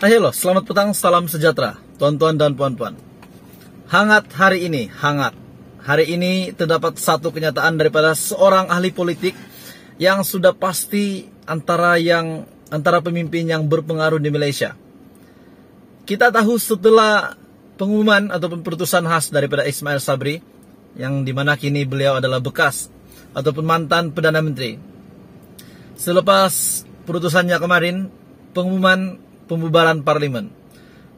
Hai halo, selamat petang, salam sejahtera Tuan-tuan dan puan-puan Hangat hari ini, hangat Hari ini terdapat satu kenyataan daripada seorang ahli politik Yang sudah pasti antara yang antara pemimpin yang berpengaruh di Malaysia Kita tahu setelah pengumuman ataupun perutusan khas daripada Ismail Sabri Yang dimana kini beliau adalah bekas ataupun mantan Perdana Menteri Selepas perutusannya kemarin, pengumuman pembubaran parlimen.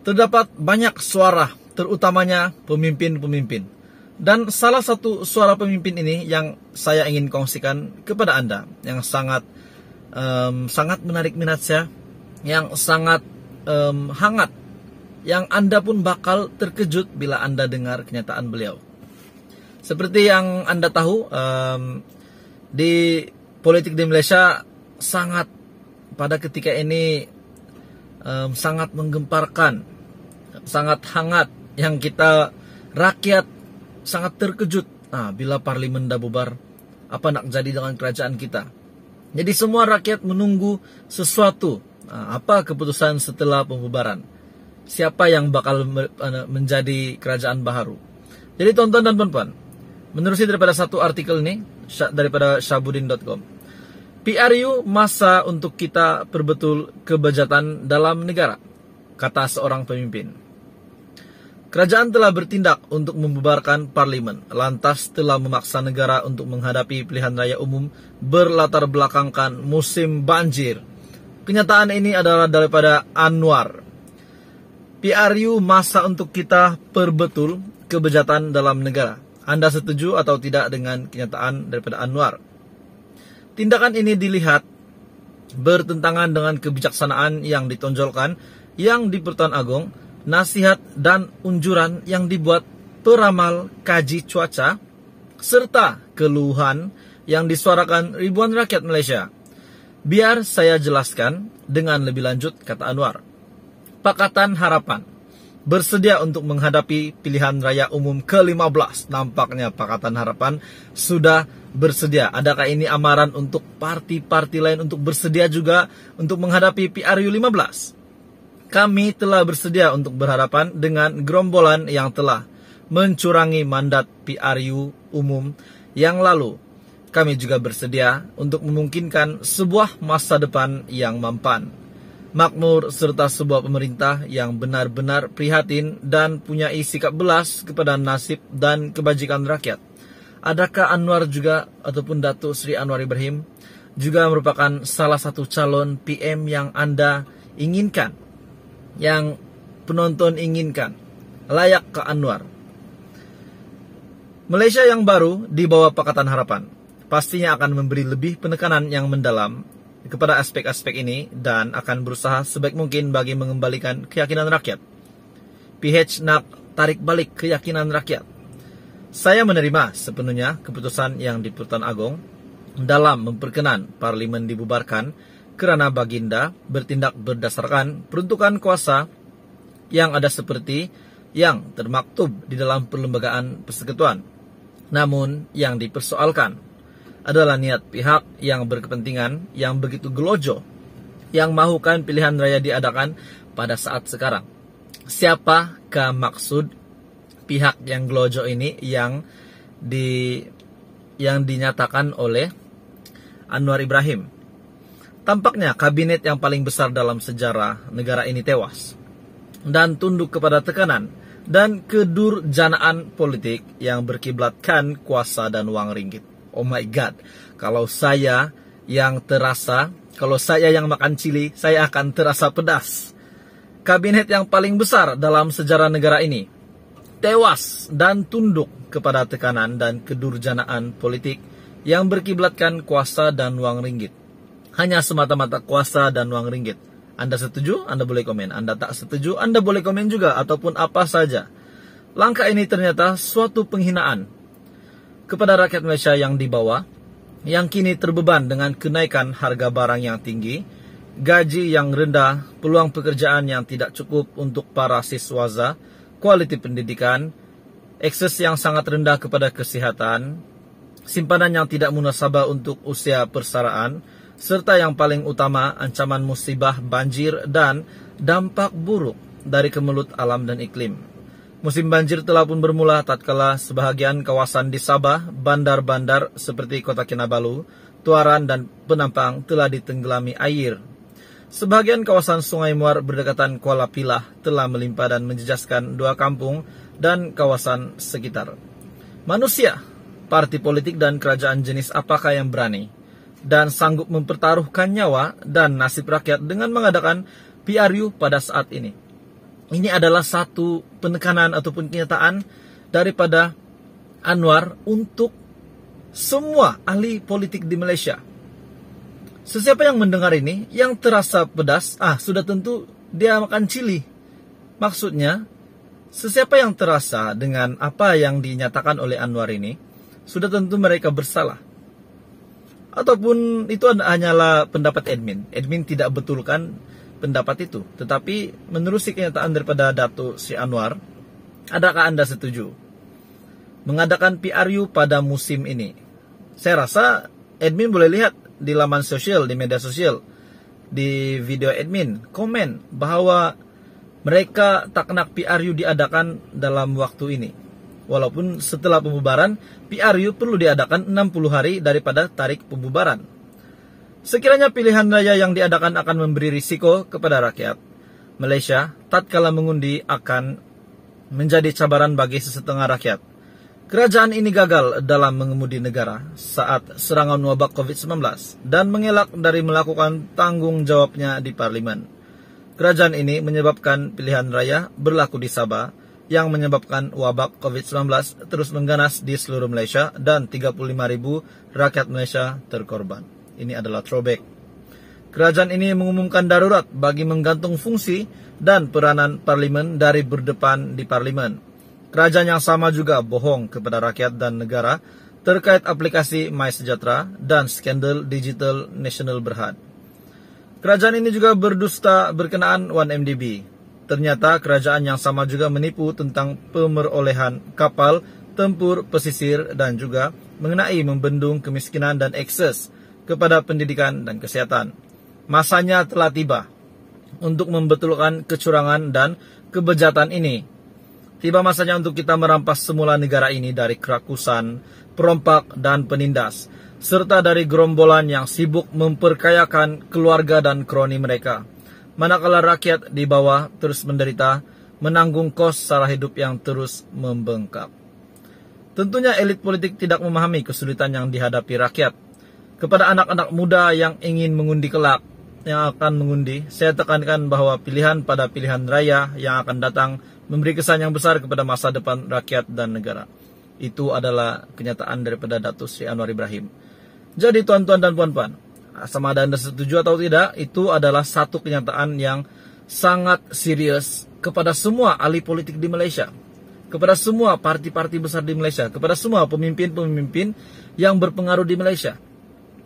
Terdapat banyak suara, terutamanya pemimpin-pemimpin. Dan salah satu suara pemimpin ini yang saya ingin kongsikan kepada Anda, yang sangat um, sangat menarik minat saya, yang sangat um, hangat, yang Anda pun bakal terkejut bila Anda dengar kenyataan beliau. Seperti yang Anda tahu, um, di politik di Malaysia sangat pada ketika ini um, sangat menggemparkan, sangat hangat yang kita rakyat sangat terkejut. Nah, bila Parlimen dah bubar, apa nak jadi dengan kerajaan kita? Jadi semua rakyat menunggu sesuatu. Nah, apa keputusan setelah pembubaran? Siapa yang bakal menjadi kerajaan baharu? Jadi tonton dan puan-puan, menerusi daripada satu artikel ini daripada syabudin.com PRU masa untuk kita berbetul kebejatan dalam negara, kata seorang pemimpin. Kerajaan telah bertindak untuk membubarkan parlimen, lantas telah memaksa negara untuk menghadapi pilihan raya umum berlatar belakangkan musim banjir. Kenyataan ini adalah daripada Anwar. PRU masa untuk kita perbetul kebejatan dalam negara. Anda setuju atau tidak dengan kenyataan daripada Anwar? Tindakan ini dilihat bertentangan dengan kebijaksanaan yang ditonjolkan yang di Pertuan Agung, nasihat dan unjuran yang dibuat peramal kaji cuaca, serta keluhan yang disuarakan ribuan rakyat Malaysia. Biar saya jelaskan dengan lebih lanjut, kata Anwar. Pakatan Harapan bersedia untuk menghadapi pilihan raya umum ke-15. Nampaknya Pakatan Harapan sudah bersedia. Adakah ini amaran untuk parti-parti lain untuk bersedia juga untuk menghadapi PRU 15? Kami telah bersedia untuk berhadapan dengan gerombolan yang telah mencurangi mandat PRU umum yang lalu. Kami juga bersedia untuk memungkinkan sebuah masa depan yang mampan makmur serta sebuah pemerintah yang benar-benar prihatin dan punya sikap belas kepada nasib dan kebajikan rakyat. Adakah Anwar juga ataupun Datuk Sri Anwar Ibrahim juga merupakan salah satu calon PM yang Anda inginkan? Yang penonton inginkan? Layak ke Anwar. Malaysia yang baru di bawah Pakatan Harapan pastinya akan memberi lebih penekanan yang mendalam kepada aspek-aspek ini dan akan berusaha sebaik mungkin bagi mengembalikan keyakinan rakyat. PH nak tarik balik keyakinan rakyat. Saya menerima sepenuhnya keputusan yang di Pertuan Agong dalam memperkenan parlimen dibubarkan kerana Baginda bertindak berdasarkan peruntukan kuasa yang ada seperti yang termaktub di dalam perlembagaan persekutuan. Namun yang dipersoalkan adalah niat pihak yang berkepentingan yang begitu gelojo yang mahukan pilihan raya diadakan pada saat sekarang. siapa ke maksud pihak yang gelojo ini yang di yang dinyatakan oleh Anwar Ibrahim? Tampaknya kabinet yang paling besar dalam sejarah negara ini tewas dan tunduk kepada tekanan dan kedurjanaan politik yang berkiblatkan kuasa dan uang ringgit. Oh my God, kalau saya yang terasa, kalau saya yang makan cili, saya akan terasa pedas. Kabinet yang paling besar dalam sejarah negara ini tewas dan tunduk kepada tekanan dan kedurjanaan politik yang berkiblatkan kuasa dan uang ringgit. Hanya semata-mata kuasa dan uang ringgit. Anda setuju? Anda boleh komen. Anda tak setuju? Anda boleh komen juga ataupun apa saja. Langkah ini ternyata suatu penghinaan kepada rakyat Malaysia yang di bawah yang kini terbeban dengan kenaikan harga barang yang tinggi, gaji yang rendah, peluang pekerjaan yang tidak cukup untuk para siswaza, kualiti pendidikan, akses yang sangat rendah kepada kesihatan, simpanan yang tidak munasabah untuk usia persaraan, serta yang paling utama ancaman musibah banjir dan dampak buruk dari kemelut alam dan iklim. Musim banjir telah pun bermula tatkala sebahagian kawasan di Sabah, bandar-bandar seperti kota Kinabalu, Tuaran, dan Penampang telah ditenggelami air. Sebahagian kawasan Sungai Muar berdekatan Kuala Pilah telah melimpah dan menjejaskan dua kampung dan kawasan sekitar. Manusia, parti politik dan kerajaan jenis apakah yang berani dan sanggup mempertaruhkan nyawa dan nasib rakyat dengan mengadakan PRU pada saat ini? ini adalah satu penekanan ataupun kenyataan daripada Anwar untuk semua ahli politik di Malaysia. Sesiapa yang mendengar ini, yang terasa pedas, ah sudah tentu dia makan cili. Maksudnya, sesiapa yang terasa dengan apa yang dinyatakan oleh Anwar ini, sudah tentu mereka bersalah. Ataupun itu hanyalah pendapat admin. Admin tidak betulkan pendapat itu. Tetapi menerusi kenyataan daripada Dato Si Anwar, adakah Anda setuju mengadakan PRU pada musim ini? Saya rasa admin boleh lihat di laman sosial, di media sosial, di video admin, komen bahwa mereka tak nak PRU diadakan dalam waktu ini. Walaupun setelah pembubaran, PRU perlu diadakan 60 hari daripada tarik pembubaran. Sekiranya pilihan raya yang diadakan akan memberi risiko kepada rakyat, Malaysia tatkala mengundi akan menjadi cabaran bagi sesetengah rakyat. Kerajaan ini gagal dalam mengemudi negara saat serangan wabak COVID-19 dan mengelak dari melakukan tanggung jawabnya di parlimen. Kerajaan ini menyebabkan pilihan raya berlaku di Sabah yang menyebabkan wabak COVID-19 terus mengganas di seluruh Malaysia dan ribu rakyat Malaysia terkorban. ini adalah throwback. Kerajaan ini mengumumkan darurat bagi menggantung fungsi dan peranan parlimen dari berdepan di parlimen. Kerajaan yang sama juga bohong kepada rakyat dan negara terkait aplikasi MySejahtera dan skandal digital National Berhad. Kerajaan ini juga berdusta berkenaan 1MDB. Ternyata kerajaan yang sama juga menipu tentang pemerolehan kapal, tempur, pesisir dan juga mengenai membendung kemiskinan dan ekses. kepada pendidikan dan kesehatan. Masanya telah tiba untuk membetulkan kecurangan dan kebejatan ini. Tiba masanya untuk kita merampas semula negara ini dari kerakusan, perompak, dan penindas, serta dari gerombolan yang sibuk memperkayakan keluarga dan kroni mereka. Manakala rakyat di bawah terus menderita, menanggung kos salah hidup yang terus membengkak. Tentunya elit politik tidak memahami kesulitan yang dihadapi rakyat, kepada anak-anak muda yang ingin mengundi kelak, yang akan mengundi, saya tekankan bahwa pilihan pada pilihan raya yang akan datang memberi kesan yang besar kepada masa depan rakyat dan negara. Itu adalah kenyataan daripada Datuk Sri Anwar Ibrahim. Jadi tuan-tuan dan puan-puan, sama ada Anda setuju atau tidak, itu adalah satu kenyataan yang sangat serius kepada semua ahli politik di Malaysia, kepada semua parti-parti besar di Malaysia, kepada semua pemimpin-pemimpin yang berpengaruh di Malaysia.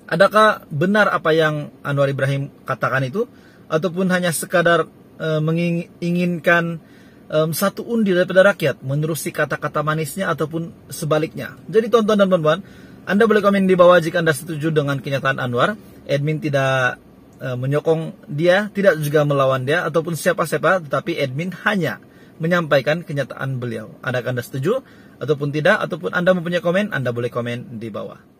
Adakah benar apa yang Anwar Ibrahim katakan itu ataupun hanya sekadar e, menginginkan e, satu undi daripada rakyat menerusi kata-kata manisnya ataupun sebaliknya. Jadi tonton dan teman-teman, Anda boleh komen di bawah jika Anda setuju dengan kenyataan Anwar. Admin tidak e, menyokong dia, tidak juga melawan dia ataupun siapa-siapa, tetapi admin hanya menyampaikan kenyataan beliau. Adakah Anda setuju ataupun tidak ataupun Anda mempunyai komen, Anda boleh komen di bawah.